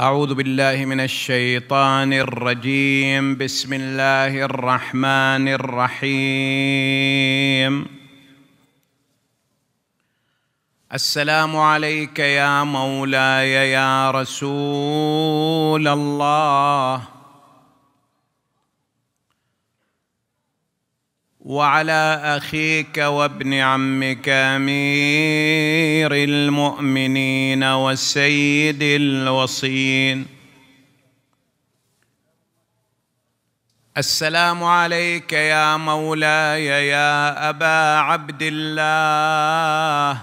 أعوذ بالله من الشيطان الرجيم بسم الله الرحمن الرحيم السلام عليك يا مولاي يا رسول الله وعلى اخيك وابن عمك امير المؤمنين والسيد الوصين السلام عليك يا مولاي يا ابا عبد الله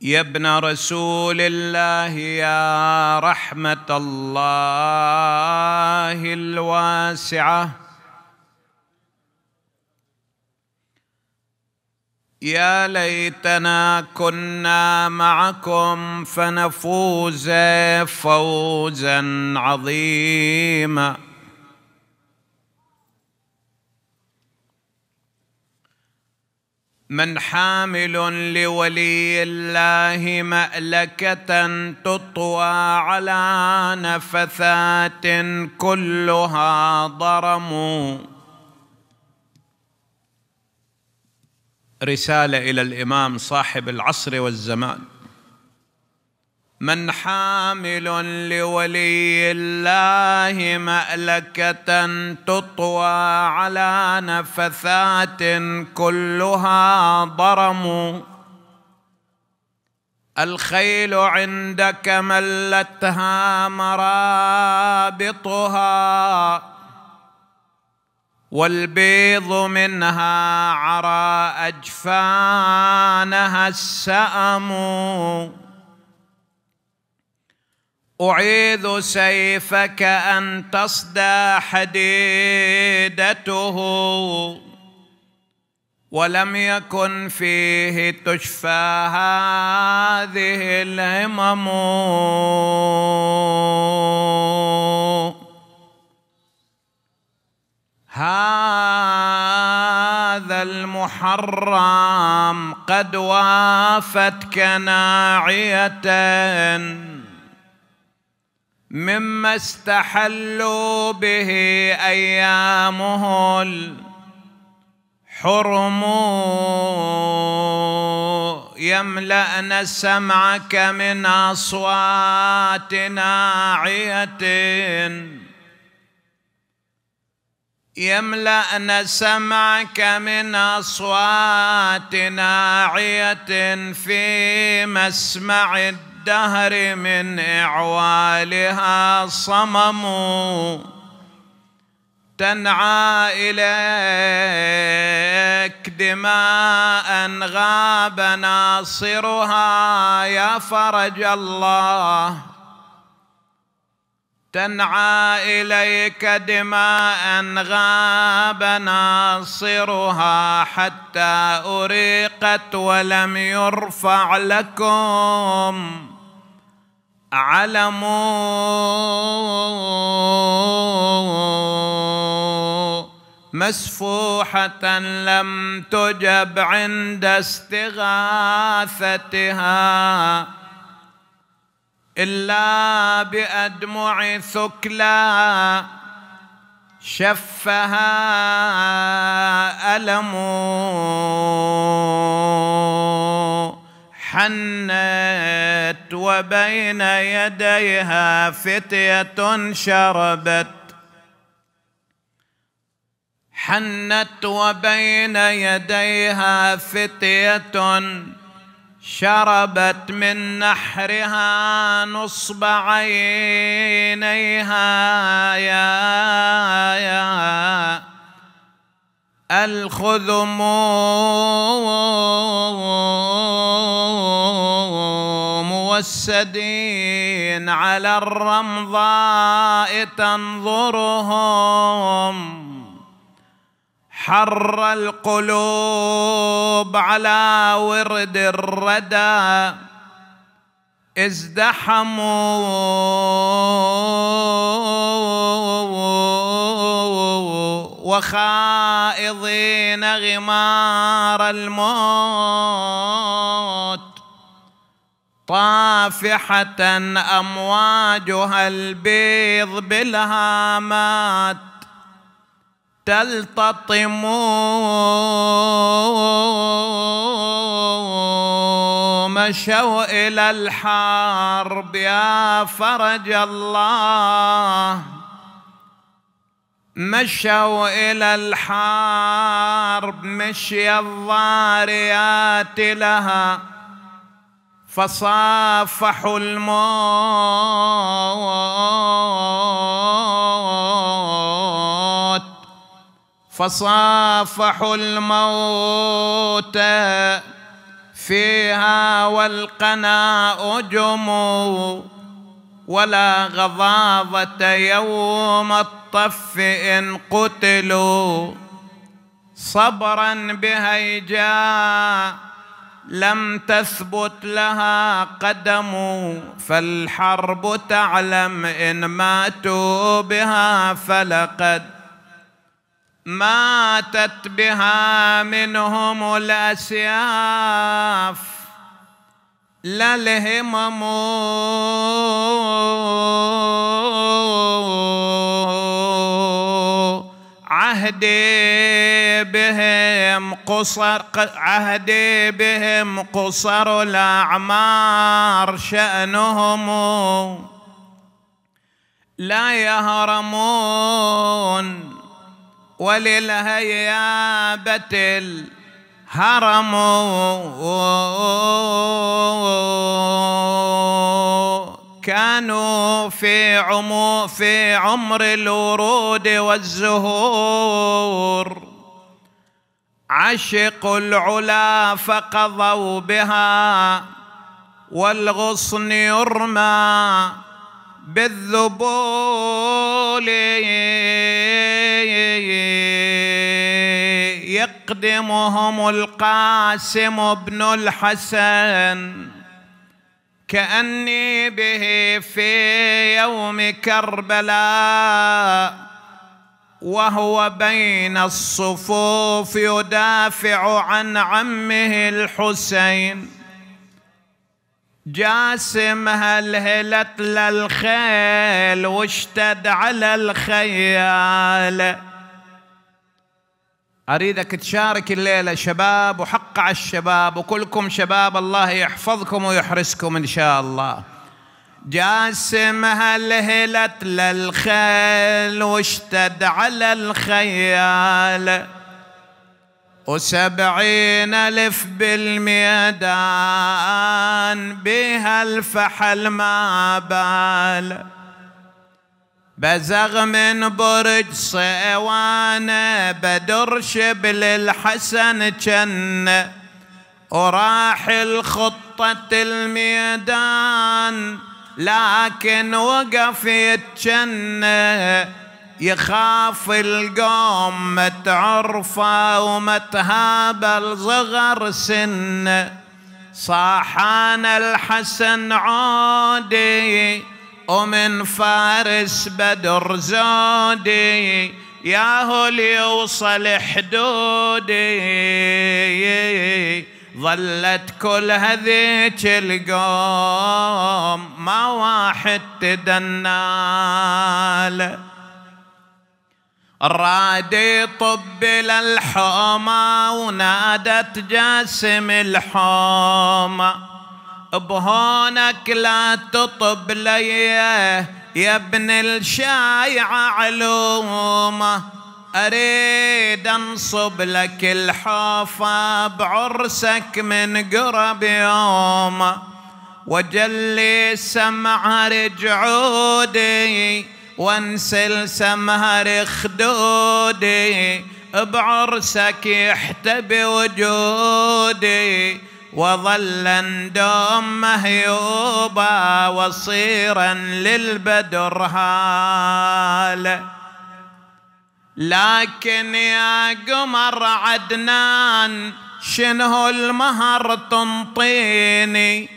يا ابن رسول الله يا رحمه الله الواسعه يا ليتنا كنا معكم فنفوز فوزا عظيما من حامل لولي الله مألكة تطوى على نفثات كلها ضرموا رساله الى الامام صاحب العصر والزمان من حامل لولي الله مألكة تطوى على نفثات كلها ضرم الخيل عندك ملتها مرابطها والبيض منها عرى اجفانها السام اعيذ سيفك ان تصدى حديدته ولم يكن فيه تشفى هذه الهمم هذا المحرم قد وافت كناعيه مما استحلوا به ايامه الحرم يملأن سمعك من اصوات ناعيه يملأن سمعك من أصوات ناعية في مسمع الدهر من إعوالها صمم تنعى إليك دماء غاب ناصرها يا فرج الله تنعى اليك دماء غاب ناصرها حتى اريقت ولم يرفع لكم علم مسفوحة لم تجب عند استغاثتها إلا بأدمع ثكلى شفها ألم حنت وبين يديها فتية شربت حنت وبين يديها فتية شربت من نحرها نصب عينيها يا يا الخذم والسدين على الرمضاء تنظرهم حر القلوب على ورد الردى ازدحموا وخائضين غمار الموت طافحة أمواجها البيض بالهامات تلتطم مشوا إلى الحرب يا فرج الله مشوا إلى الحرب مشي الضاريات لها فصافحوا الموت فصافحوا الموت فيها والقناء جمو ولا غضاضة يوم الطف إن قتلوا صبرا بهيجاء لم تثبت لها قدم فالحرب تعلم إن ماتوا بها فلقد ماتت بها منهم الاسياف لا الهمم عهدي بهم قصر عهدي بهم قصر الأعمار شأنهم لا يهرمون وللهيابة الهرم كانوا في عمو في عمر الورود والزهور عشقوا العلا فقضوا بها والغصن يرمى بالذبول يقدمهم القاسم بن الحسن كأني به في يوم كربلاء وهو بين الصفوف يدافع عن عمه الحسين جاسم هل هلت للخيل واشتد على الخيال أريدك تشارك الليلة شباب وحق على الشباب وكلكم شباب الله يحفظكم ويحرسكم إن شاء الله جاسم هلهلت للخيل واشتد على الخيال وسبعين ألف بالميدان بها الفحل ما بال بزغ من برج صيوانه بدر شبل الحسن جنه وراح الخطة الميدان لكن وقف يتجنه يخاف القوم ما تعرفه وما تهاب صغر سنه صاحان الحسن عودي ومن فارس بدر زودي ياهو ليوصل حدودي ظلت كل هذيك القوم ما واحد تدنال رادي طب للحومة ونادت جاسم الحومه بهونك لا تطب لي يا ابن الشايعة علومة أريد أنصب لك الحافة بعرسك من قرب يوم وجلي سمهر جعودي وانسل سمهر خدودي بعرسك يحتبي وجودي وظلا دوم مهيوبا وصيرا للبدر هال لكن يا قمر عدنان شنه المهر تنطيني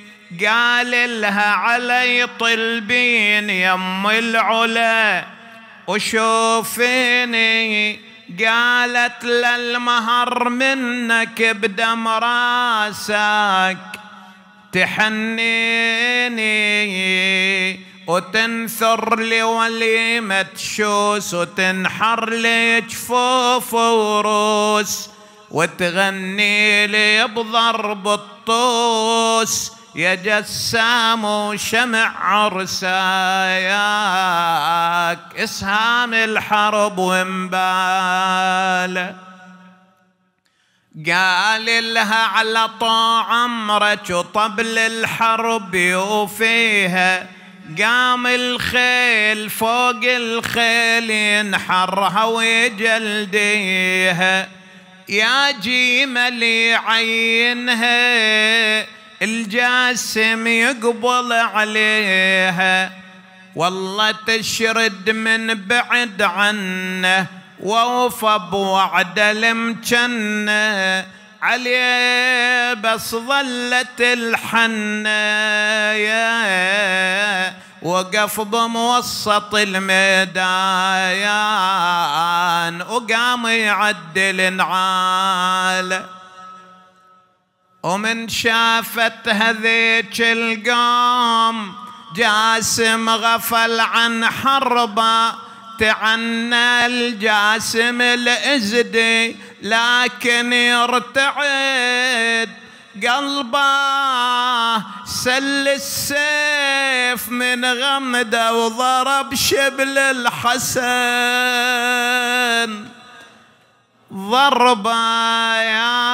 قال لها علي طلبين يم العلا وشوفيني قالت للمهر منك بدم راسك تحنيني وتنثر لوليمة شوس وتنحر جفوف وروس وتغني لي بضرب الطوس يا جسام وشمع عرساياك اسهام الحرب وانبال قال لها على طاع عمرك وطبل الحرب وفيها قام الخيل فوق الخيل ينحرها ويجلديها يا جيمة لي عينها الجاسم يقبل عليها والله تشرد من بعد عنه ووفى بوعد المجنة عليه بس ظلت الحنة وقف بموسط الميدان وقام يعدل نعاله ومن شافت هذيك القام جاسم غفل عن حربه تعنى الجاسم الازدي لكن يرتعد قلبه سل السيف من غمده وضرب شبل الحسن ضربه يا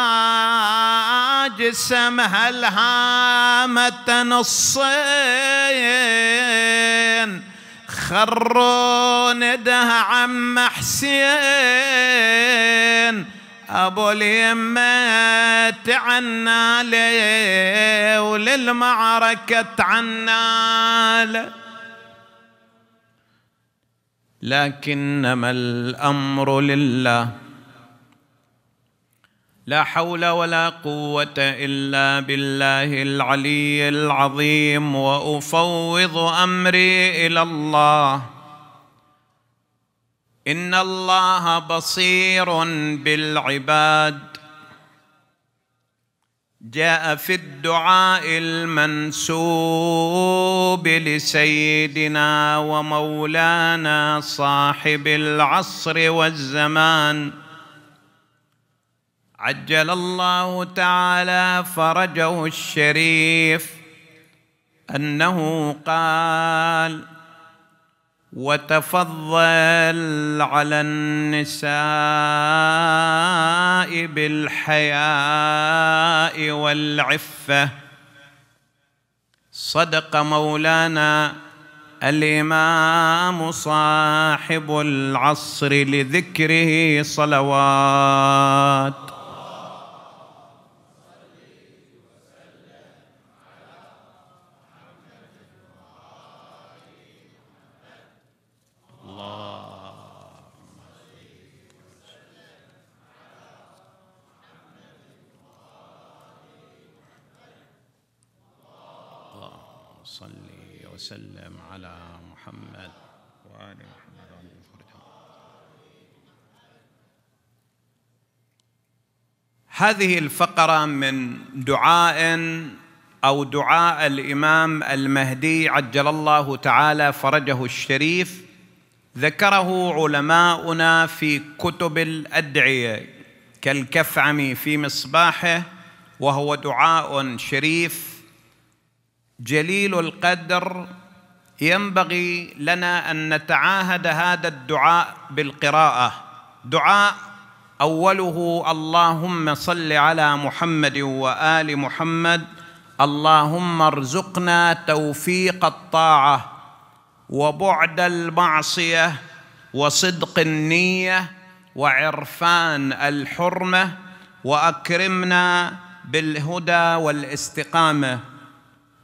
جسمها الهامة نصين خروا ندها عم حسين أبو اليمة تعنى لي وللمعركة تعنى لكنما الأمر لله لا حول ولا قوه الا بالله العلي العظيم وافوض امري الى الله ان الله بصير بالعباد جاء في الدعاء المنسوب لسيدنا ومولانا صاحب العصر والزمان عجل الله تعالى فرجه الشريف انه قال وتفضل على النساء بالحياء والعفه صدق مولانا الامام صاحب العصر لذكره صلوات هذه الفقره من دعاء او دعاء الامام المهدي عجل الله تعالى فرجه الشريف ذكره علماؤنا في كتب الادعيه كالكفعمي في مصباحه وهو دعاء شريف جليل القدر ينبغي لنا ان نتعاهد هذا الدعاء بالقراءه دعاء اوله اللهم صل على محمد وال محمد اللهم ارزقنا توفيق الطاعه وبعد المعصيه وصدق النيه وعرفان الحرمه واكرمنا بالهدى والاستقامه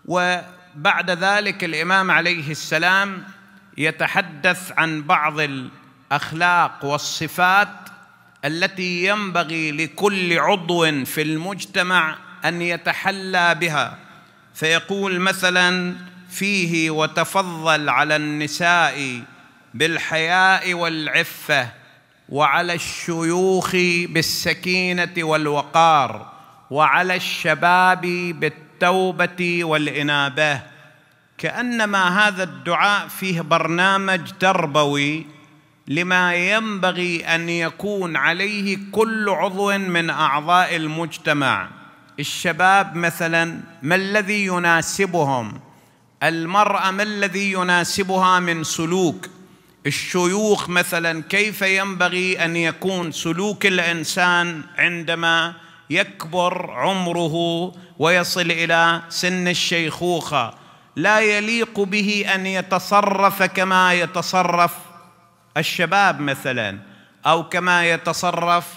وبعد ذلك الامام عليه السلام يتحدث عن بعض الاخلاق والصفات التي ينبغي لكل عضو في المجتمع ان يتحلى بها فيقول مثلا فيه وتفضل على النساء بالحياء والعفه وعلى الشيوخ بالسكينه والوقار وعلى الشباب بالتوبه والانابه كانما هذا الدعاء فيه برنامج تربوي لما ينبغي ان يكون عليه كل عضو من اعضاء المجتمع الشباب مثلا ما الذي يناسبهم المراه ما الذي يناسبها من سلوك الشيوخ مثلا كيف ينبغي ان يكون سلوك الانسان عندما يكبر عمره ويصل الى سن الشيخوخه لا يليق به ان يتصرف كما يتصرف الشباب مثلا او كما يتصرف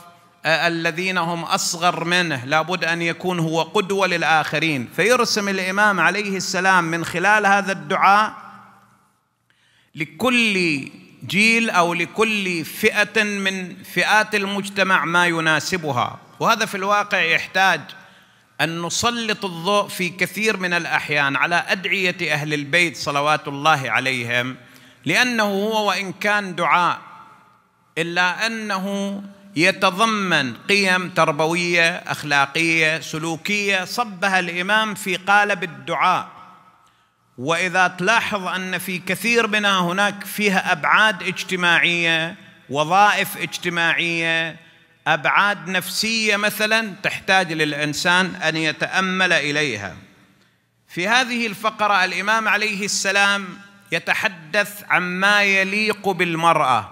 آه، الذين هم اصغر منه لابد ان يكون هو قدوه للاخرين فيرسم الامام عليه السلام من خلال هذا الدعاء لكل جيل او لكل فئه من فئات المجتمع ما يناسبها وهذا في الواقع يحتاج ان نسلط الضوء في كثير من الاحيان على ادعيه اهل البيت صلوات الله عليهم لانه هو وان كان دعاء الا انه يتضمن قيم تربويه اخلاقيه سلوكيه صبها الامام في قالب الدعاء واذا تلاحظ ان في كثير منها هناك فيها ابعاد اجتماعيه وظائف اجتماعيه ابعاد نفسيه مثلا تحتاج للانسان ان يتامل اليها في هذه الفقره الامام عليه السلام يتحدث عما يليق بالمرأة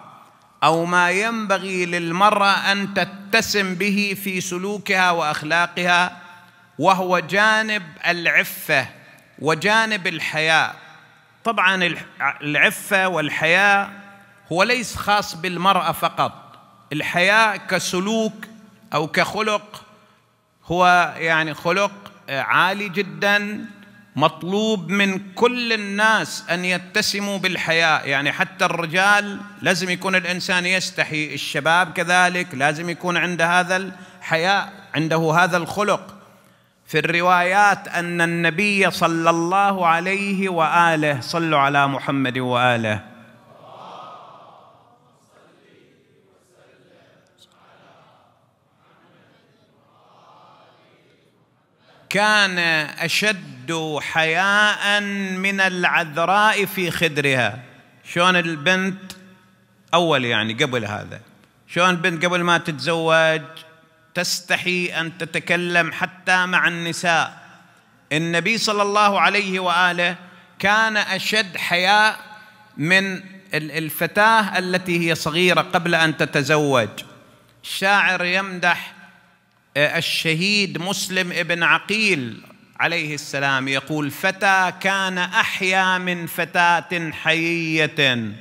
أو ما ينبغي للمرأة أن تتسم به في سلوكها وأخلاقها وهو جانب العفة وجانب الحياء طبعا العفة والحياء هو ليس خاص بالمرأة فقط الحياء كسلوك أو كخلق هو يعني خلق عالي جدا مطلوب من كل الناس ان يتسموا بالحياء يعني حتى الرجال لازم يكون الانسان يستحي الشباب كذلك لازم يكون عند هذا الحياء عنده هذا الخلق في الروايات ان النبي صلى الله عليه واله صلوا على محمد واله كان أشد حياء من العذراء في خدرها شلون البنت أول يعني قبل هذا شلون البنت قبل ما تتزوج تستحي أن تتكلم حتى مع النساء النبي صلى الله عليه وآله كان أشد حياء من الفتاة التي هي صغيرة قبل أن تتزوج الشاعر يمدح الشهيد مسلم ابن عقيل عليه السلام يقول فتى كان احيا من فتاه حييه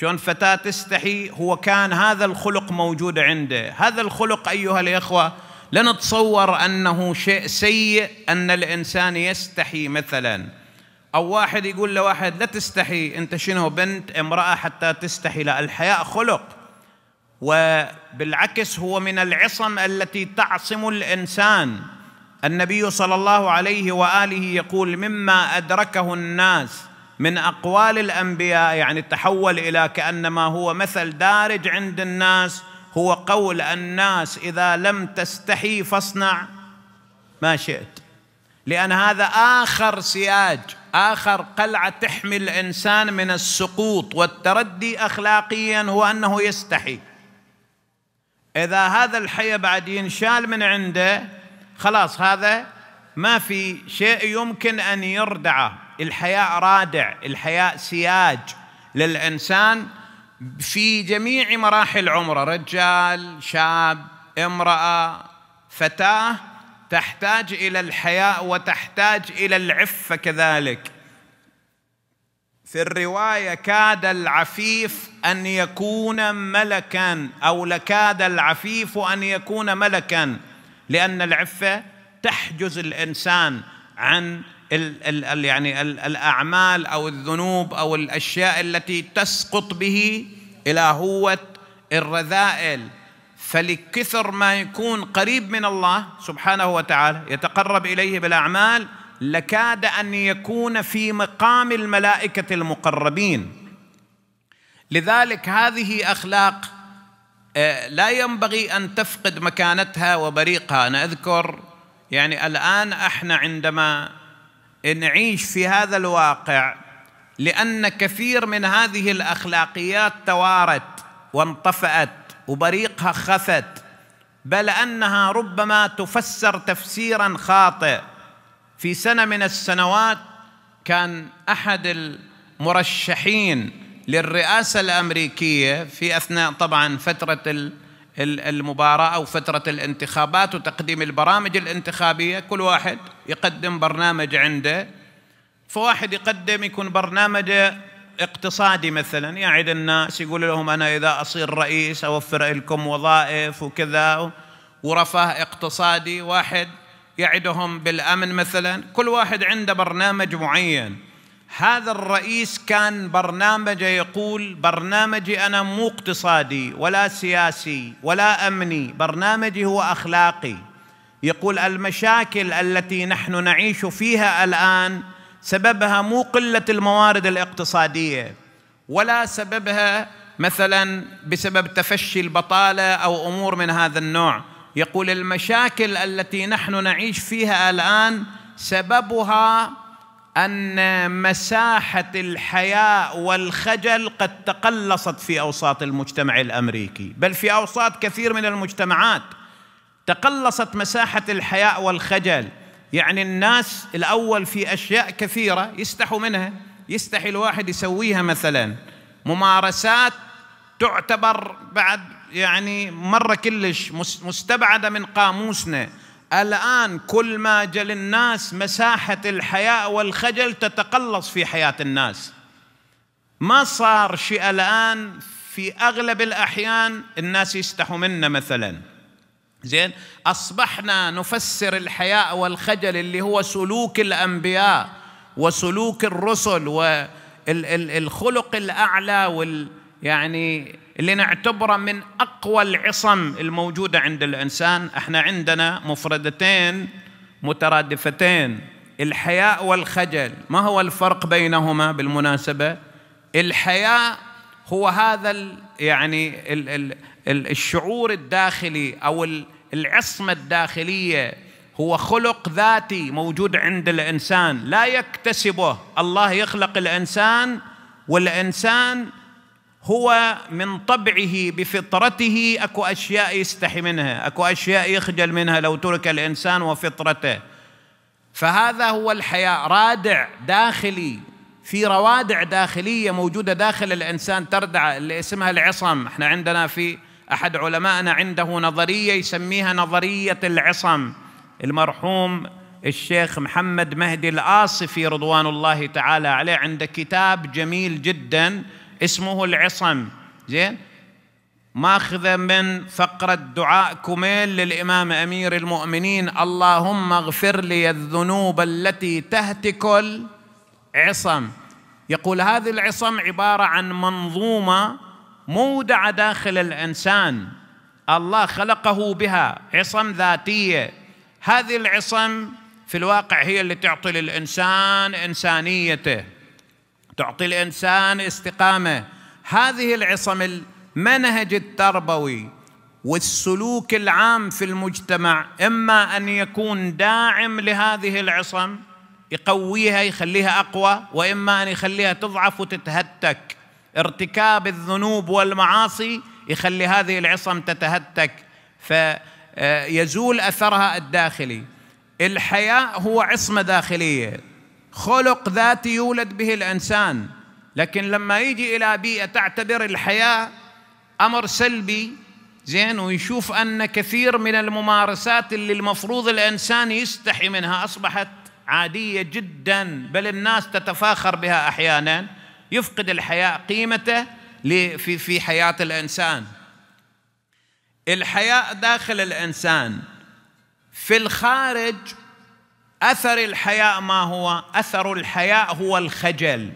شلون فتاه تستحي هو كان هذا الخلق موجود عنده هذا الخلق ايها الاخوه لنتصور انه شيء سيء ان الانسان يستحي مثلا او واحد يقول لواحد لا تستحي انت شنو بنت امراه حتى تستحي لا الحياء خلق وبالعكس هو من العصم التي تعصم الانسان النبي صلى الله عليه واله يقول مما ادركه الناس من اقوال الانبياء يعني تحول الى كانما هو مثل دارج عند الناس هو قول الناس اذا لم تستحي فاصنع ما شئت لان هذا اخر سياج اخر قلعه تحمي الانسان من السقوط والتردي اخلاقيا هو انه يستحي إذا هذا الحي بعد ينشال من عنده خلاص هذا ما في شيء يمكن أن يردعه الحياء رادع الحياء سياج للإنسان في جميع مراحل عمره رجال شاب امرأة فتاة تحتاج إلى الحياء وتحتاج إلى العفة كذلك في الروايه كاد العفيف ان يكون ملكا او لكاد العفيف ان يكون ملكا لان العفه تحجز الانسان عن ال ال يعني الـ الاعمال او الذنوب او الاشياء التي تسقط به الى هوه الرذائل فلكثر ما يكون قريب من الله سبحانه وتعالى يتقرب اليه بالاعمال لكاد ان يكون في مقام الملائكه المقربين لذلك هذه اخلاق آه، لا ينبغي ان تفقد مكانتها وبريقها انا اذكر يعني الان احنا عندما نعيش في هذا الواقع لان كثير من هذه الاخلاقيات توارت وانطفات وبريقها خفت بل انها ربما تفسر تفسيرا خاطئ في سنة من السنوات كان أحد المرشحين للرئاسة الأمريكية في أثناء طبعا فترة المباراة أو فترة الانتخابات وتقديم البرامج الانتخابية كل واحد يقدم برنامج عنده فواحد يقدم يكون برنامج اقتصادي مثلا يعد الناس يقول لهم أنا إذا أصير رئيس أوفر لكم وظائف وكذا ورفاه اقتصادي واحد يعدهم بالامن مثلا كل واحد عنده برنامج معين هذا الرئيس كان برنامجه يقول برنامجي انا مو اقتصادي ولا سياسي ولا امني برنامجي هو اخلاقي يقول المشاكل التي نحن نعيش فيها الان سببها مو قله الموارد الاقتصاديه ولا سببها مثلا بسبب تفشي البطاله او امور من هذا النوع يقول المشاكل التي نحن نعيش فيها الان سببها ان مساحه الحياء والخجل قد تقلصت في اوساط المجتمع الامريكي بل في اوساط كثير من المجتمعات تقلصت مساحه الحياء والخجل يعني الناس الاول في اشياء كثيره يستحوا منها يستحي الواحد يسويها مثلا ممارسات تعتبر بعد يعني مرة كلش مستبعدة من قاموسنا الآن كل ما جل الناس مساحة الحياء والخجل تتقلص في حياة الناس ما صار شيء الآن في أغلب الأحيان الناس يستحوا منا مثلا زين أصبحنا نفسر الحياء والخجل اللي هو سلوك الأنبياء وسلوك الرسل والخلق الأعلى وال يعني اللي نعتبره من اقوى العصم الموجوده عند الانسان احنا عندنا مفردتين مترادفتين الحياء والخجل ما هو الفرق بينهما بالمناسبه الحياء هو هذا الـ يعني الـ الـ الـ الشعور الداخلي او العصمه الداخليه هو خلق ذاتي موجود عند الانسان لا يكتسبه الله يخلق الانسان والانسان هو من طبعه بفطرته اكو اشياء يستحي منها، اكو اشياء يخجل منها لو ترك الانسان وفطرته. فهذا هو الحياء رادع داخلي في روادع داخليه موجوده داخل الانسان تردع اللي اسمها العصم، احنا عندنا في احد علمائنا عنده نظريه يسميها نظريه العصم. المرحوم الشيخ محمد مهدي الاصفي رضوان الله تعالى عليه عنده كتاب جميل جدا اسمه العصم زين ماخذه من فقره دعاء كميل للامام امير المؤمنين اللهم اغفر لي الذنوب التي تهتك العصم يقول هذه العصم عباره عن منظومه مودعه داخل الانسان الله خلقه بها عصم ذاتيه هذه العصم في الواقع هي اللي تعطي للانسان انسانيته تعطي الإنسان استقامة هذه العصم المنهج التربوي والسلوك العام في المجتمع إما أن يكون داعم لهذه العصم يقويها يخليها أقوى وإما أن يخليها تضعف وتتهتك ارتكاب الذنوب والمعاصي يخلي هذه العصم تتهتك فيزول أثرها الداخلي الحياء هو عصمة داخلية خلق ذاتي يولد به الانسان لكن لما يجي الى بيئه تعتبر الحياه امر سلبي زين ويشوف ان كثير من الممارسات اللي المفروض الانسان يستحي منها اصبحت عاديه جدا بل الناس تتفاخر بها احيانا يفقد الحياء قيمته في في حياه الانسان الحياء داخل الانسان في الخارج اثر الحياء ما هو اثر الحياء هو الخجل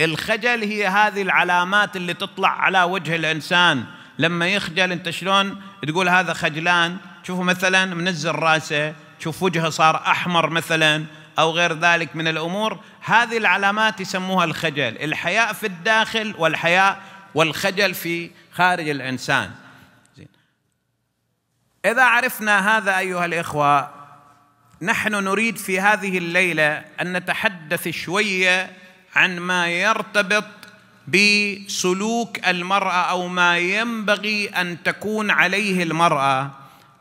الخجل هي هذه العلامات اللي تطلع على وجه الانسان لما يخجل انت شلون تقول هذا خجلان شوفوا مثلا منزل راسه شوف وجهه صار احمر مثلا او غير ذلك من الامور هذه العلامات يسموها الخجل الحياء في الداخل والحياء والخجل في خارج الانسان اذا عرفنا هذا ايها الاخوه نحن نريد في هذه الليله ان نتحدث شويه عن ما يرتبط بسلوك المراه او ما ينبغي ان تكون عليه المراه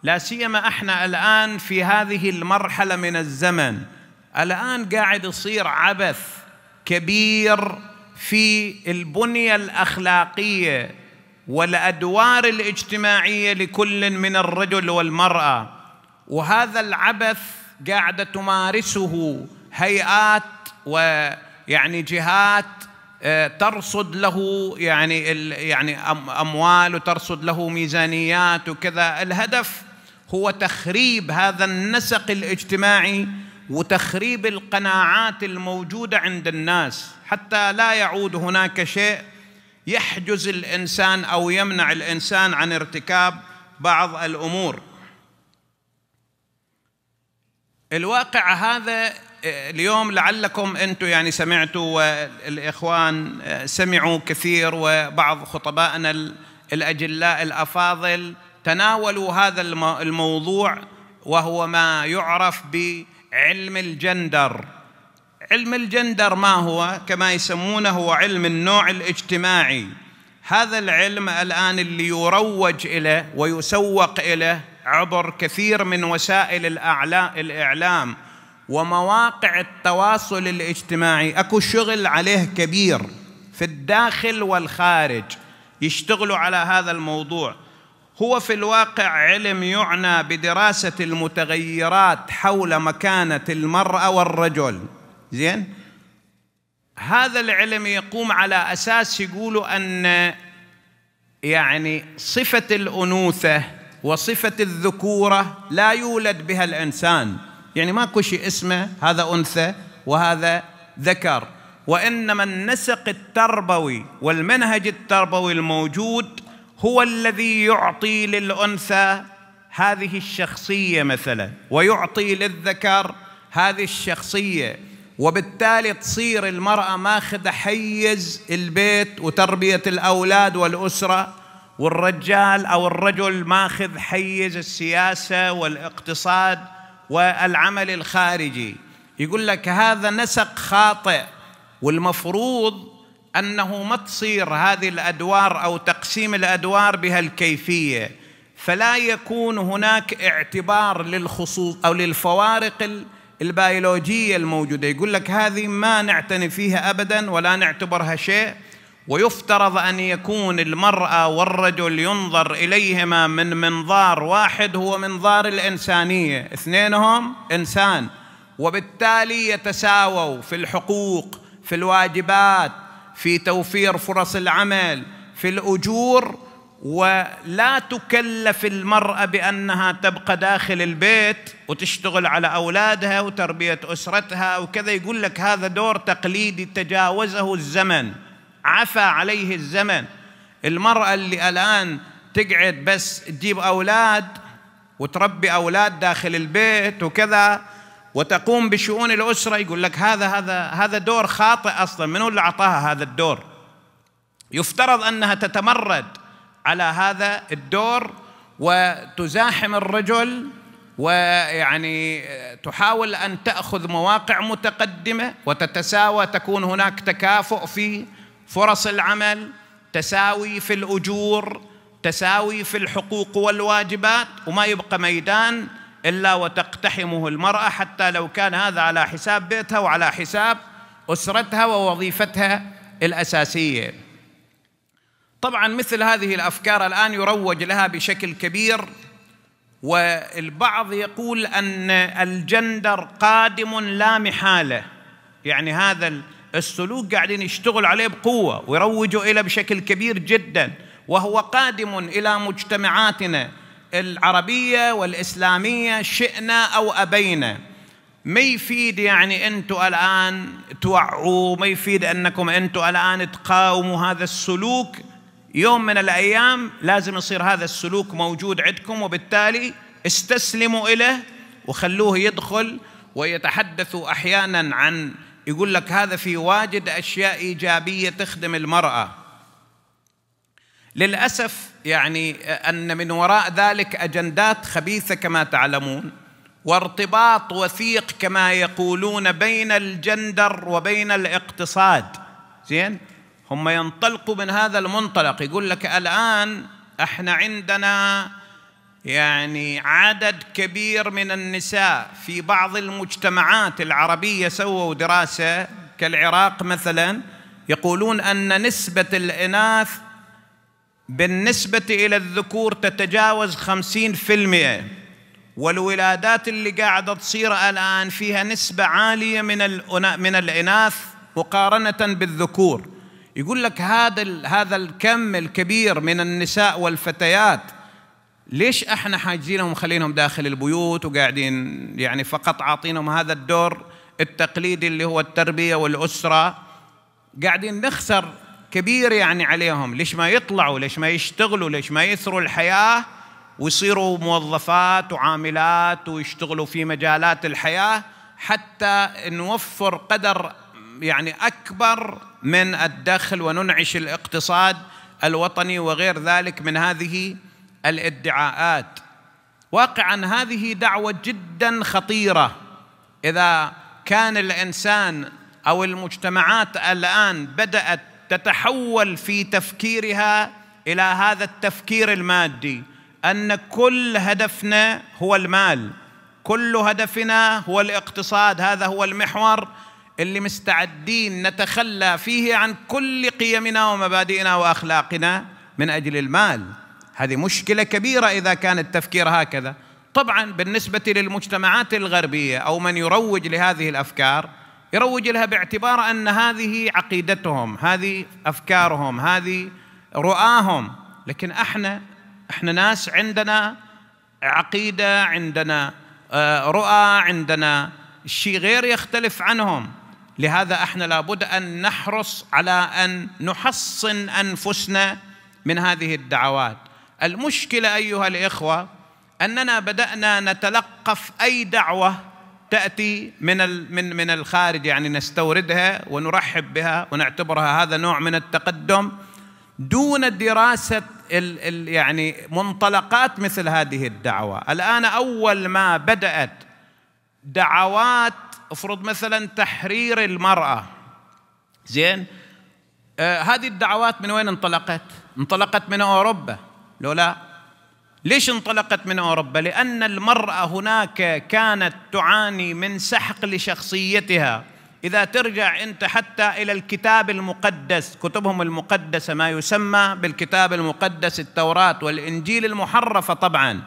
لا سيما احنا الان في هذه المرحله من الزمن الان قاعد يصير عبث كبير في البنيه الاخلاقيه والادوار الاجتماعيه لكل من الرجل والمراه وهذا العبث قاعده تمارسه هيئات ويعني جهات آه، ترصد له يعني يعني اموال وترصد له ميزانيات وكذا الهدف هو تخريب هذا النسق الاجتماعي وتخريب القناعات الموجوده عند الناس حتى لا يعود هناك شيء يحجز الانسان او يمنع الانسان عن ارتكاب بعض الامور الواقع هذا آه، اليوم لعلكم انتم يعني سمعتوا والاخوان آه، سمعوا كثير وبعض خطبائنا الاجلاء الافاضل تناولوا هذا الموضوع وهو ما يعرف بعلم الجندر علم الجندر ما هو كما يسمونه هو علم النوع الاجتماعي هذا العلم الان اللي يروج اليه ويسوق اليه عبر كثير من وسائل الإعلام ومواقع التواصل الاجتماعي اكو شغل عليه كبير في الداخل والخارج يشتغلوا على هذا الموضوع هو في الواقع علم يعنى بدراسه المتغيرات حول مكانه المراه والرجل زين هذا العلم يقوم على اساس يقولوا ان يعني صفه الانوثه وصفة الذكورة لا يولد بها الإنسان يعني ماكو شيء اسمه هذا أنثى وهذا ذكر وإنما النسق التربوي والمنهج التربوي الموجود هو الذي يعطي للأنثى هذه الشخصية مثلا ويعطي للذكر هذه الشخصية وبالتالي تصير المرأة ماخذة حيز البيت وتربية الأولاد والأسرة والرجال او الرجل ماخذ حيز السياسه والاقتصاد والعمل الخارجي يقول لك هذا نسق خاطئ والمفروض انه ما تصير هذه الادوار او تقسيم الادوار بهالكيفيه فلا يكون هناك اعتبار للخصوص او للفوارق البيولوجيه الموجوده يقول لك هذه ما نعتني فيها ابدا ولا نعتبرها شيء ويفترض ان يكون المراه والرجل ينظر اليهما من منظار واحد هو منظار الانسانيه اثنينهم انسان وبالتالي يتساووا في الحقوق في الواجبات في توفير فرص العمل في الاجور ولا تكلف المراه بانها تبقى داخل البيت وتشتغل على اولادها وتربيه اسرتها وكذا يقول لك هذا دور تقليدي تجاوزه الزمن عفى عليه الزمن المرأة اللي الآن تقعد بس تجيب أولاد وتربي أولاد داخل البيت وكذا وتقوم بشؤون الأسرة يقول لك هذا هذا هذا دور خاطئ أصلا من هو اللي أعطاها هذا الدور يفترض أنها تتمرد على هذا الدور وتزاحم الرجل ويعني تحاول ان تاخذ مواقع متقدمه وتتساوى تكون هناك تكافؤ في فرص العمل تساوي في الاجور تساوي في الحقوق والواجبات وما يبقى ميدان الا وتقتحمه المراه حتى لو كان هذا على حساب بيتها وعلى حساب اسرتها ووظيفتها الاساسيه. طبعا مثل هذه الافكار الان يروج لها بشكل كبير والبعض يقول ان الجندر قادم لا محاله يعني هذا السلوك قاعدين يشتغل عليه بقوه ويروجوا إلى بشكل كبير جدا وهو قادم الى مجتمعاتنا العربيه والاسلاميه شئنا او ابينا ما يفيد يعني انتم الان توعوا ما يفيد انكم انتم الان تقاوموا هذا السلوك يوم من الايام لازم يصير هذا السلوك موجود عندكم وبالتالي استسلموا اليه وخلوه يدخل ويتحدثوا احيانا عن يقول لك هذا في واجد اشياء ايجابيه تخدم المراه للاسف يعني ان من وراء ذلك اجندات خبيثه كما تعلمون وارتباط وثيق كما يقولون بين الجندر وبين الاقتصاد زين هم ينطلقوا من هذا المنطلق يقول لك الان احنا عندنا يعني عدد كبير من النساء في بعض المجتمعات العربية سووا دراسة كالعراق مثلا يقولون أن نسبة الإناث بالنسبة إلى الذكور تتجاوز خمسين في المئة والولادات اللي قاعدة تصير الآن فيها نسبة عالية من من الإناث مقارنة بالذكور يقول لك هذا هذا الكم الكبير من النساء والفتيات ليش احنا حاجزينهم ومخلينهم داخل البيوت وقاعدين يعني فقط عاطينهم هذا الدور التقليدي اللي هو التربيه والاسره قاعدين نخسر كبير يعني عليهم ليش ما يطلعوا ليش ما يشتغلوا ليش ما يثروا الحياه ويصيروا موظفات وعاملات ويشتغلوا في مجالات الحياه حتى نوفر قدر يعني اكبر من الدخل وننعش الاقتصاد الوطني وغير ذلك من هذه الادعاءات واقعا هذه دعوه جدا خطيره اذا كان الانسان او المجتمعات الان بدات تتحول في تفكيرها الى هذا التفكير المادي ان كل هدفنا هو المال كل هدفنا هو الاقتصاد هذا هو المحور اللي مستعدين نتخلى فيه عن كل قيمنا ومبادئنا واخلاقنا من اجل المال هذه مشكلة كبيرة إذا كان التفكير هكذا طبعا بالنسبة للمجتمعات الغربية أو من يروج لهذه الأفكار يروج لها باعتبار أن هذه عقيدتهم هذه أفكارهم هذه رؤاهم لكن احنا احنا ناس عندنا عقيدة عندنا آه، رؤى عندنا شيء غير يختلف عنهم لهذا احنا لابد ان نحرص على ان نحصن انفسنا من هذه الدعوات المشكله ايها الاخوه اننا بدانا نتلقف اي دعوه تاتي من من من الخارج يعني نستوردها ونرحب بها ونعتبرها هذا نوع من التقدم دون دراسه الـ الـ يعني منطلقات مثل هذه الدعوه، الان اول ما بدات دعوات افرض مثلا تحرير المراه زين آه هذه الدعوات من وين انطلقت؟ انطلقت من اوروبا لو لا ليش انطلقت من أوروبا لأن المرأة هناك كانت تعاني من سحق لشخصيتها إذا ترجع أنت حتى إلى الكتاب المقدس كتبهم المقدسة ما يسمى بالكتاب المقدس التوراة والإنجيل المحرفة طبعا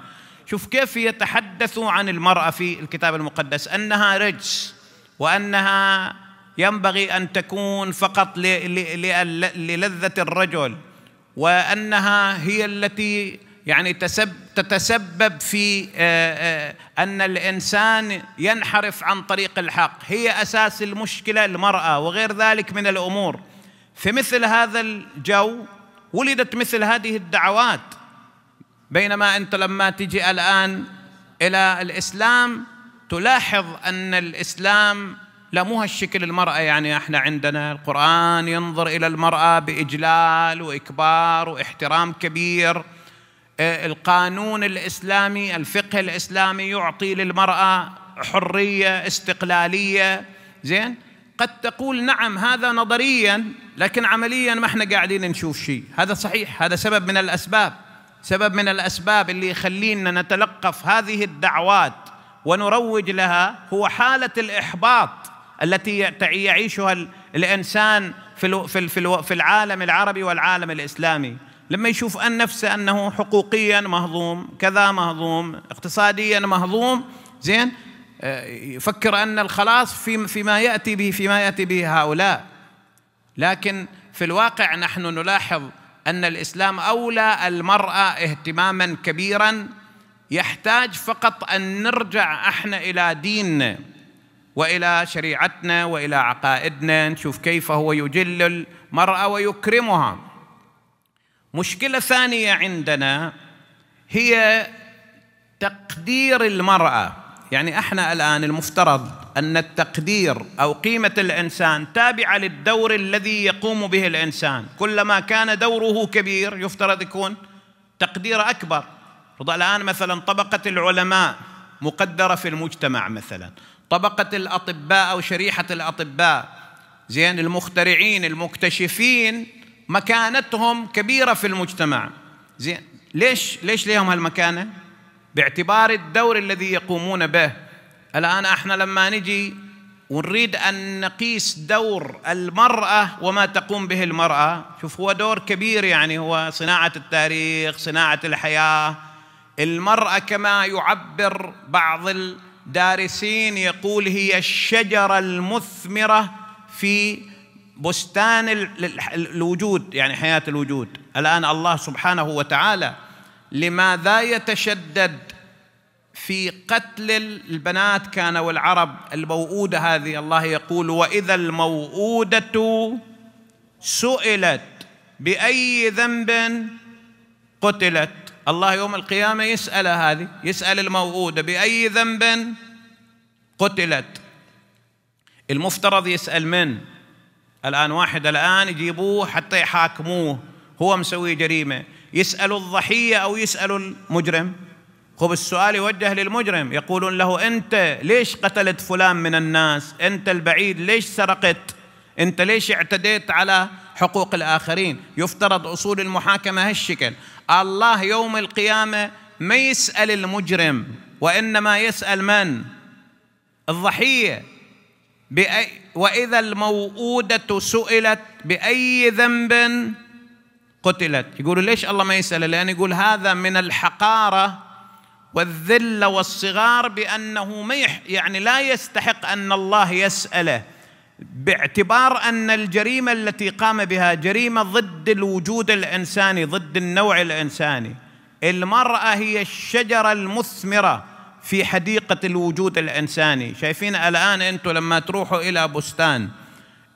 شوف كيف يتحدثوا عن المرأة في الكتاب المقدس أنها رجس وأنها ينبغي أن تكون فقط للذة الرجل وانها هي التي يعني تتسبب في آه، آه، ان الانسان ينحرف عن طريق الحق هي اساس المشكله المراه وغير ذلك من الامور في مثل هذا الجو ولدت مثل هذه الدعوات بينما انت لما تجي الان الى الاسلام تلاحظ ان الاسلام لا مو هالشكل المرأة يعني احنا عندنا القرآن ينظر إلى المرأة بإجلال وإكبار واحترام كبير آه، القانون الإسلامي الفقه الإسلامي يعطي للمرأة حرية استقلالية زين قد تقول نعم هذا نظريا لكن عمليا ما احنا قاعدين نشوف شيء هذا صحيح هذا سبب من الأسباب سبب من الأسباب اللي يخلينا نتلقف هذه الدعوات ونروج لها هو حالة الإحباط التي يعيشها الانسان في في العالم العربي والعالم الاسلامي لما يشوف ان نفسه انه حقوقيا مهضوم كذا مهضوم اقتصاديا مهضوم زين آه، يفكر ان الخلاص في فيما ياتي به فيما ياتي به هؤلاء لكن في الواقع نحن نلاحظ ان الاسلام اولى المراه اهتماما كبيرا يحتاج فقط ان نرجع احنا الى ديننا والى شريعتنا والى عقائدنا نشوف كيف هو يجل المراه ويكرمها مشكله ثانيه عندنا هي تقدير المراه يعني احنا الان المفترض ان التقدير او قيمه الانسان تابعه للدور الذي يقوم به الانسان كلما كان دوره كبير يفترض يكون تقدير اكبر الان مثلا طبقه العلماء مقدره في المجتمع مثلا طبقة الأطباء أو شريحة الأطباء زين المخترعين المكتشفين مكانتهم كبيرة في المجتمع زين ليش ليش لهم هالمكانة؟ باعتبار الدور الذي يقومون به الآن احنا لما نجي ونريد أن نقيس دور المرأة وما تقوم به المرأة شوف هو دور كبير يعني هو صناعة التاريخ صناعة الحياة المرأة كما يعبر بعض ال دارسين يقول هي الشجرة المثمرة في بستان الوجود يعني حياة الوجود الآن الله سبحانه وتعالى لماذا يتشدد في قتل البنات كان والعرب الموؤودة هذه الله يقول وإذا الموؤودة سئلت بأي ذنب قتلت الله يوم القيامة يسأل هذه يسأل الموؤودة بأي ذنب قتلت المفترض يسأل من الآن واحد الآن يجيبوه حتى يحاكموه هو مسوي جريمة يسأل الضحية أو يسأل المجرم خب السؤال يوجه للمجرم يقولون له أنت ليش قتلت فلان من الناس أنت البعيد ليش سرقت أنت ليش اعتديت على حقوق الآخرين يفترض أصول المحاكمة هالشكل الله يوم القيامة ما يسأل المجرم وإنما يسأل من؟ الضحية بأي وإذا الموؤودة سئلت بأي ذنب قتلت يقولوا ليش الله ما يسأله لأن يقول هذا من الحقارة والذلة والصغار بأنه ما يعني لا يستحق أن الله يسأله باعتبار ان الجريمه التي قام بها جريمه ضد الوجود الانساني ضد النوع الانساني المراه هي الشجره المثمره في حديقه الوجود الانساني شايفين الان انتم لما تروحوا الى بستان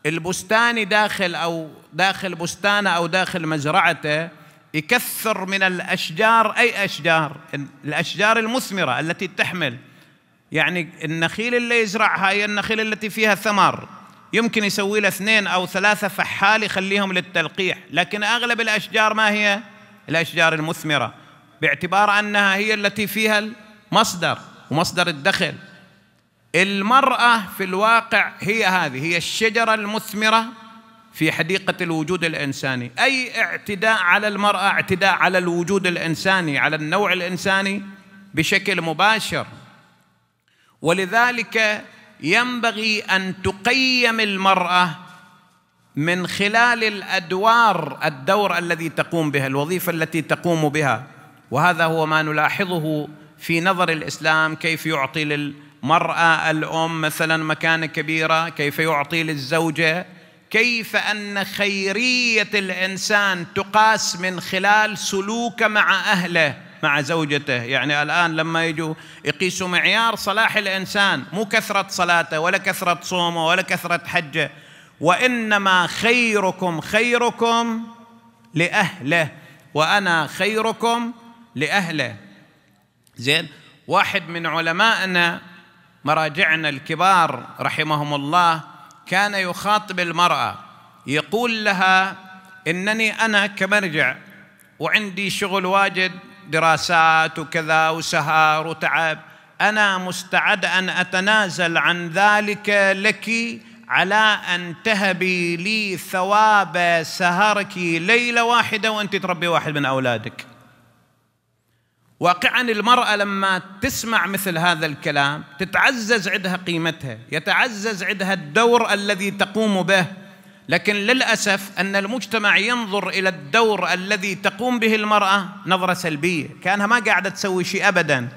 البستاني داخل او داخل بستانه او داخل مزرعته يكثر من الاشجار اي اشجار الاشجار المثمره التي تحمل يعني النخيل اللي يزرعها هي النخيل التي فيها ثمر يمكن يسوي له اثنين او ثلاثه فحال يخليهم للتلقيح لكن اغلب الاشجار ما هي الاشجار المثمره باعتبار انها هي التي فيها المصدر ومصدر الدخل المراه في الواقع هي هذه هي الشجره المثمره في حديقه الوجود الانساني اي اعتداء على المراه اعتداء على الوجود الانساني على النوع الانساني بشكل مباشر ولذلك ينبغي ان تقيم المراه من خلال الادوار الدور الذي تقوم بها الوظيفه التي تقوم بها وهذا هو ما نلاحظه في نظر الاسلام كيف يعطي للمراه الام مثلا مكانه كبيره كيف يعطي للزوجه كيف ان خيريه الانسان تقاس من خلال سلوكه مع اهله مع زوجته يعني الآن لما يجوا يقيسوا معيار صلاح الإنسان مو كثرة صلاته ولا كثرة صومه ولا كثرة حجه وإنما خيركم خيركم لأهله وأنا خيركم لأهله زين واحد من علمائنا مراجعنا الكبار رحمهم الله كان يخاطب المرأة يقول لها إنني أنا كمرجع وعندي شغل واجد دراسات وكذا وسهر وتعب انا مستعد ان اتنازل عن ذلك لك على ان تهبي لي ثواب سهرك ليله واحده وانت تربي واحد من اولادك واقعا المراه لما تسمع مثل هذا الكلام تتعزز عندها قيمتها يتعزز عندها الدور الذي تقوم به لكن للاسف ان المجتمع ينظر الى الدور الذي تقوم به المراه نظره سلبيه كانها ما قاعده تسوي شيء ابدا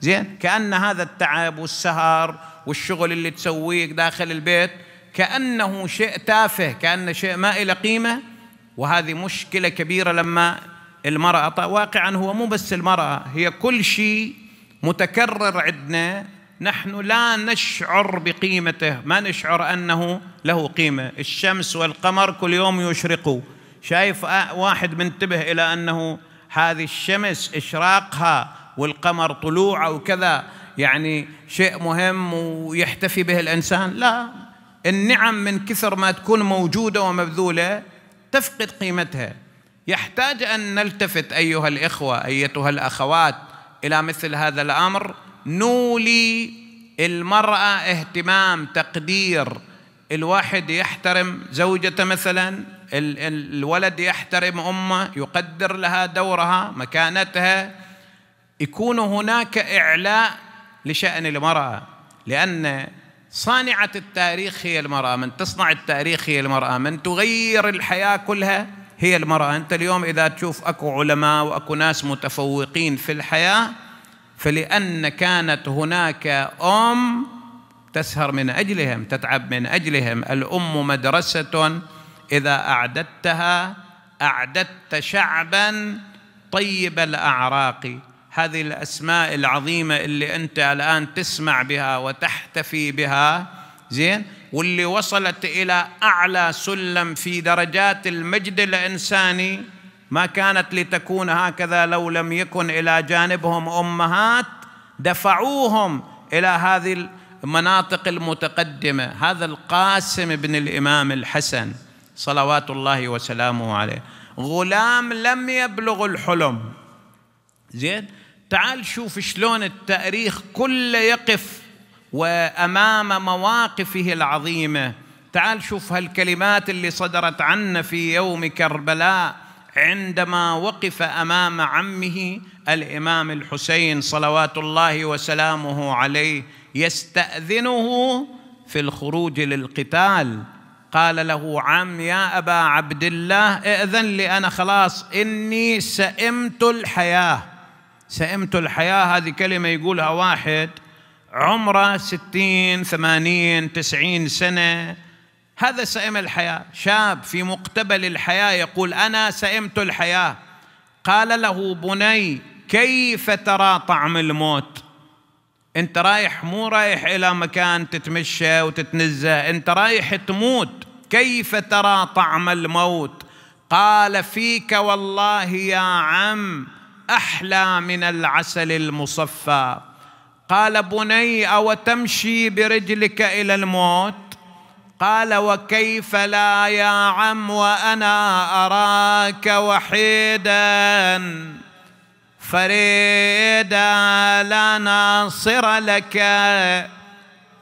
زين كان هذا التعب والسهر والشغل اللي تسويه داخل البيت كانه شيء تافه كانه شيء ما له قيمه وهذه مشكله كبيره لما المراه طيب، واقعا هو مو بس المراه هي كل شيء متكرر عندنا نحن لا نشعر بقيمته ما نشعر أنه له قيمة الشمس والقمر كل يوم يشرقوا شايف واحد منتبه إلى أنه هذه الشمس إشراقها والقمر طلوعه وكذا يعني شيء مهم ويحتفي به الإنسان لا النعم من كثر ما تكون موجودة ومبذولة تفقد قيمتها يحتاج أن نلتفت أيها الإخوة أيتها الأخوات إلى مثل هذا الأمر نولي المرأة اهتمام تقدير الواحد يحترم زوجته مثلا الولد يحترم أمه يقدر لها دورها مكانتها يكون هناك إعلاء لشأن المرأة لأن صانعة التاريخ هي المرأة من تصنع التاريخ هي المرأة من تغير الحياة كلها هي المرأة أنت اليوم إذا تشوف أكو علماء وأكو ناس متفوقين في الحياة فلأن كانت هناك أم تسهر من أجلهم تتعب من أجلهم الأم مدرسة إذا أعددتها أعددت شعبا طيب الأعراق هذه الأسماء العظيمة اللي أنت الآن تسمع بها وتحتفي بها زين واللي وصلت إلى أعلى سلم في درجات المجد الإنساني ما كانت لتكون هكذا لو لم يكن الى جانبهم امهات دفعوهم الى هذه المناطق المتقدمه هذا القاسم بن الامام الحسن صلوات الله وسلامه عليه غلام لم يبلغ الحلم زين تعال شوف شلون التاريخ كله يقف وامام مواقفه العظيمه تعال شوف هالكلمات اللي صدرت عنا في يوم كربلاء عندما وقف امام عمه الامام الحسين صلوات الله وسلامه عليه يستاذنه في الخروج للقتال قال له عم يا ابا عبد الله ائذن لي انا خلاص اني سئمت الحياه سئمت الحياه هذه كلمه يقولها واحد عمره ستين ثمانين تسعين سنه هذا سئم الحياة شاب في مقتبل الحياة يقول أنا سئمت الحياة قال له بني كيف ترى طعم الموت انت رايح مو رايح إلى مكان تتمشى وتتنزه انت رايح تموت كيف ترى طعم الموت قال فيك والله يا عم أحلى من العسل المصفى قال بني أو تمشي برجلك إلى الموت قال وكيف لا يا عم وانا اراك وحيدا فريدا لا ناصر لك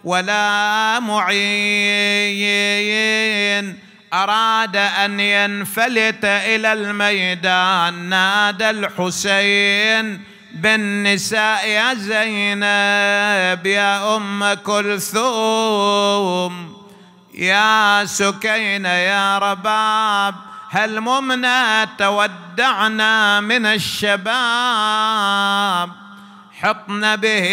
ولا معين اراد ان ينفلت الى الميدان نادى الحسين بالنساء يا زينب يا ام كلثوم يا سكين يا رباب هل ممنا تودعنا من الشباب حطنا به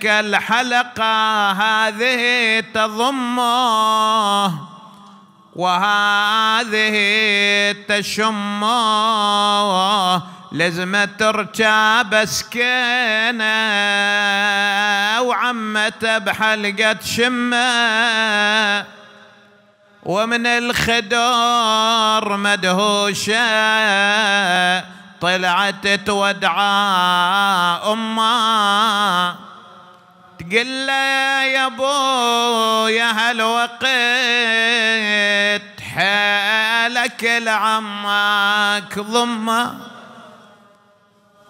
كالحلقة هذه تضمه وهذه تشمه لازم ترجع بسكينة وعمته بحلقة شمه ومن الخدور مدهوشه طلعت تودعى امه تقل له يا ابويا هالوقت حالك لعمك ضمه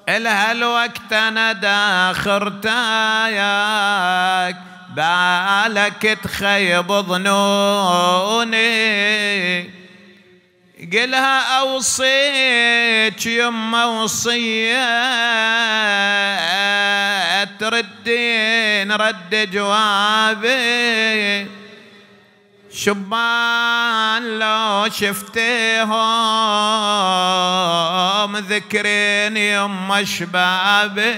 الهالوقت انا داخرتك بالك تخيب ظنوني قلها أوصيك يما وصية تردين رد جوابي شبان لو شفتيهم ذكرين يما شبابي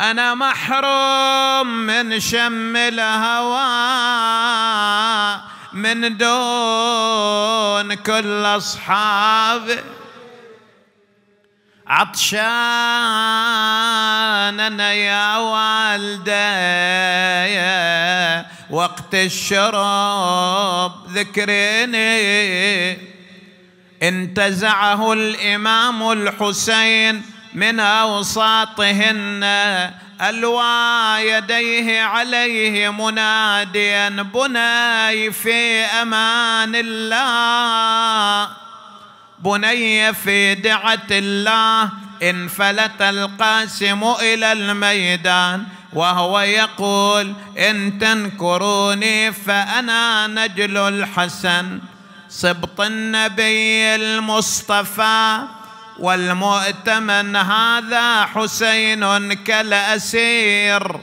أنا محروم من شم الهوى من دون كل أصحابي عطشان أنا يا والدي وقت الشرب ذكرني انتزعه الإمام الحسين من أوساطهن ألوى يديه عليه مناديا بني في أمان الله بني في دعة الله انفلت القاسم إلى الميدان وهو يقول إن تنكروني فأنا نجل الحسن صبط النبي المصطفى والمؤتمن هذا حسين كالأسير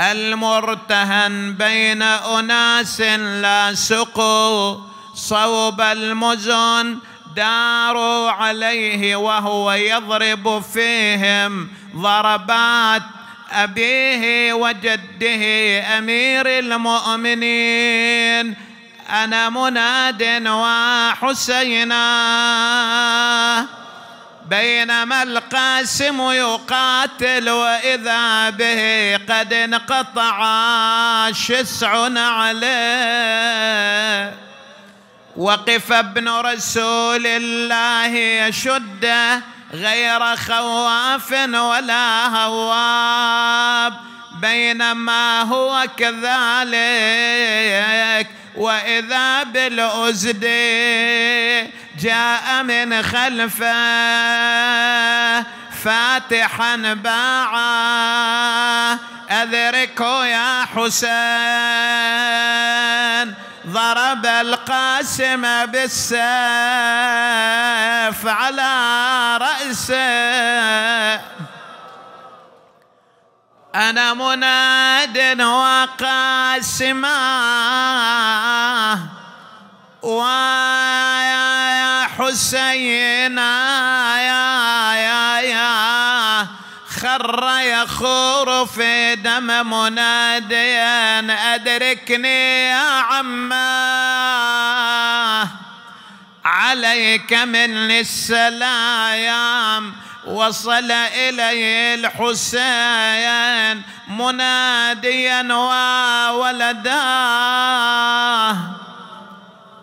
المرتهن بين أناس لا سقوا صوب المزن داروا عليه وهو يضرب فيهم ضربات أبيه وجده أمير المؤمنين أنا مناد وحسينا بينما القاسم يقاتل واذا به قد انقطع شسع عليه وقف ابن رسول الله يشده غير خواف ولا هواب بينما هو كذلك واذا بالأزد جاء من خلفه فاتحا باعا أذركه يا حسين ضرب القاسم بالسيف على رأسه أنا مناد وقاسما ويا حسين يا يا يا خر يخور في دم مناديا أدركني يا عماه عليك من السلام وصل إليه الحسين مناديا وولداه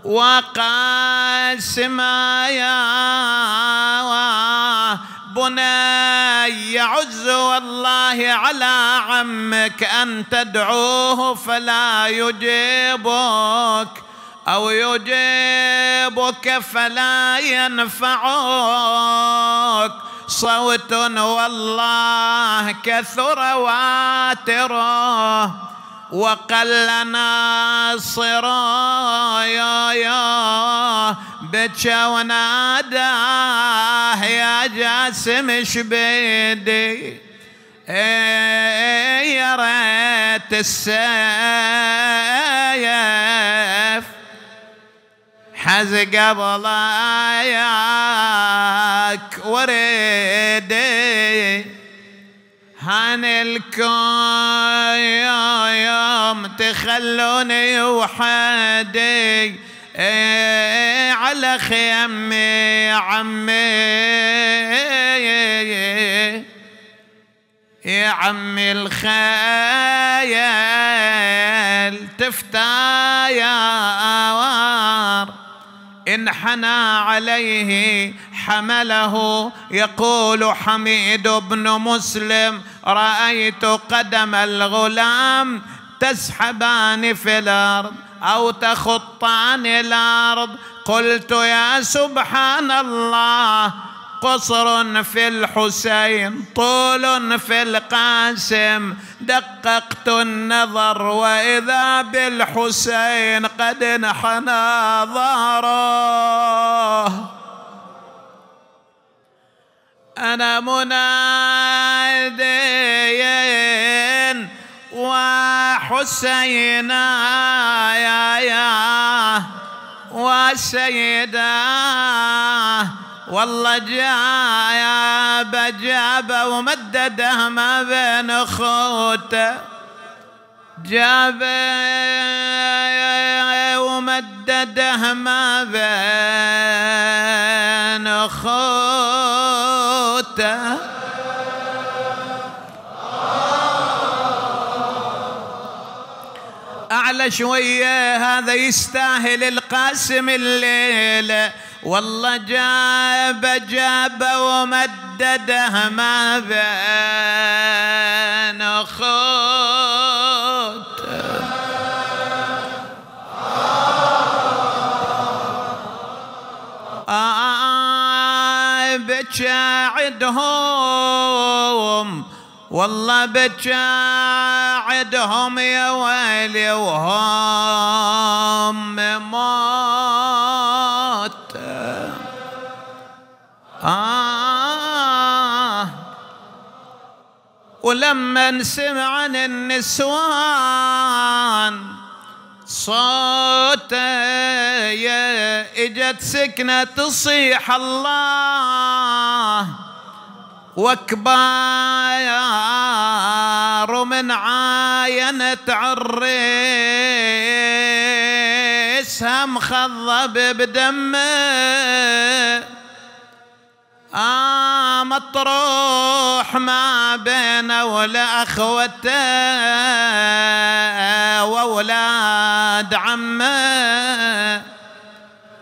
وقاسما يا بني عز والله على عمك أن تدعوه فلا يجيبك أو يجيبك فلا ينفعك صوت والله كثر واتره وقل ناصرا يا يا بكى وناداه يا جاسم شبيدي إيه، إيه، يا ريت السيد از قبلك وردي عن الكون تخلوني وحدي إيه على خيمي عمي يا عمي الخيال تفتايا انحنى عليه حمله يقول حميد بن مسلم رأيت قدم الغلام تسحبان في الأرض أو تخطان الأرض قلت يا سبحان الله قصر في الحسين طول في القاسم دققت النظر وإذا بالحسين قد انحنى ظهره أنا منادي وحسينا يا يا وسيداه والله جاب جاب ومددها ما بين اخوته جاب ومددها ما بين اخوته اعلى شويه هذا يستاهل القاسم الليله والله جاب جاب ومددها ما بين أخوت آه بتشاعدهم والله بتشاعدهم يا ويلي وهم ولما سمع عن النسوان صوته اجت سكنة تصيح الله وكبار من عاينت عريسها مخضب بدمه آه مطروح ما بين ولا أخوته وأولاد عمه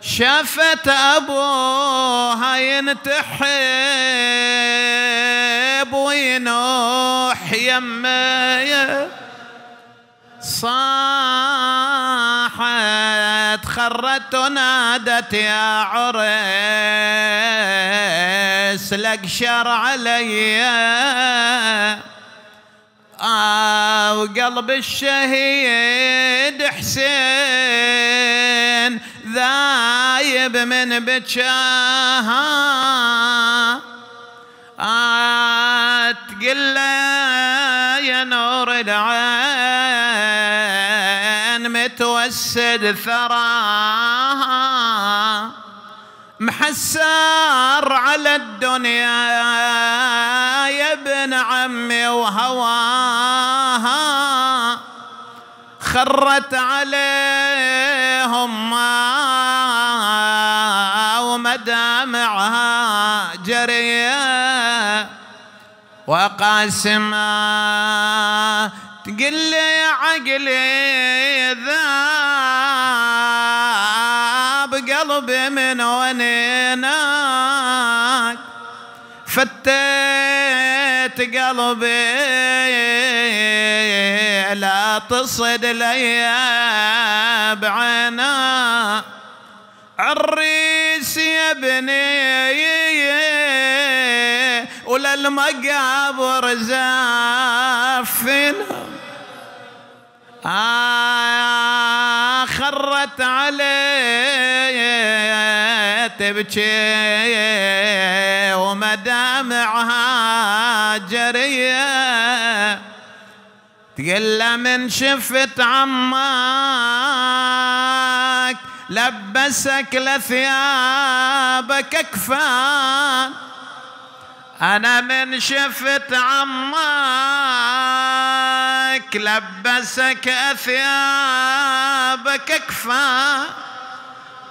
شافت أبوها ينتحب وينوح يمه صاحت خرت ونادت يا عريس يسلك شر علي آه وقلب الشهيد حسين ذايب من بجاها آه تقل يا نور العين متوسد ثراها محسار على الدنيا يا ابن عمي وهواها خرت عليهم ما ومدامعها جريه وقاسمه تقل لي عقلي فتيت قلبي لا تصد لي بعنا عريس يا ابني وللمقابر زافنا آه، خرت علي تبكي ضلعها جرية تقل من شفت عماك لبسك لثيابك كفان أنا من شفت عماك لبسك أثيابك كفان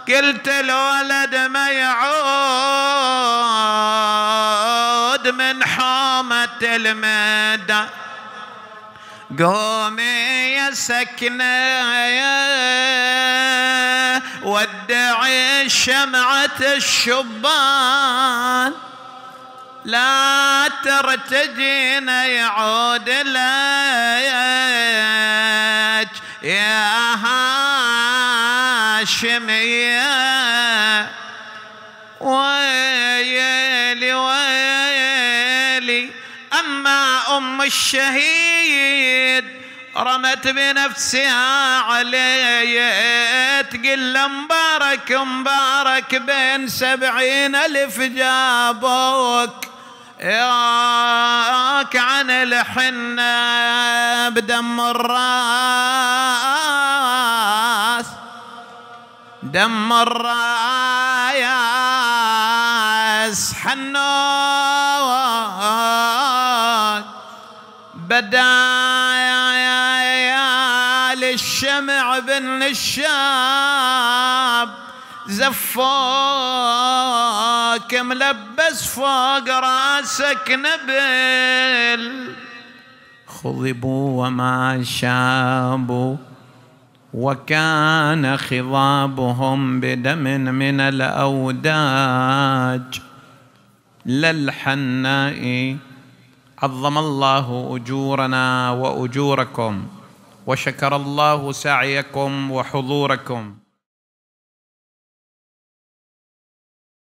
قلت الولد ما يعود من حومة المدى قومي يا سكنة ودعي شمعة الشبان لا ترتجين يعود لك يا هاشمية الشهيد رمت بنفسها عليه تقل مبارك مبارك بين سبعين ألف جابوك ياك عن الحنة بدم الراس دم الراس ودايا للشمع بن الشاب زفوك ملبس فوق راسك نبل خضبوا وما شابوا وكان خضابهم بدم من الأوداج للحنائي عظم الله اجورنا واجوركم وشكر الله سعيكم وحضوركم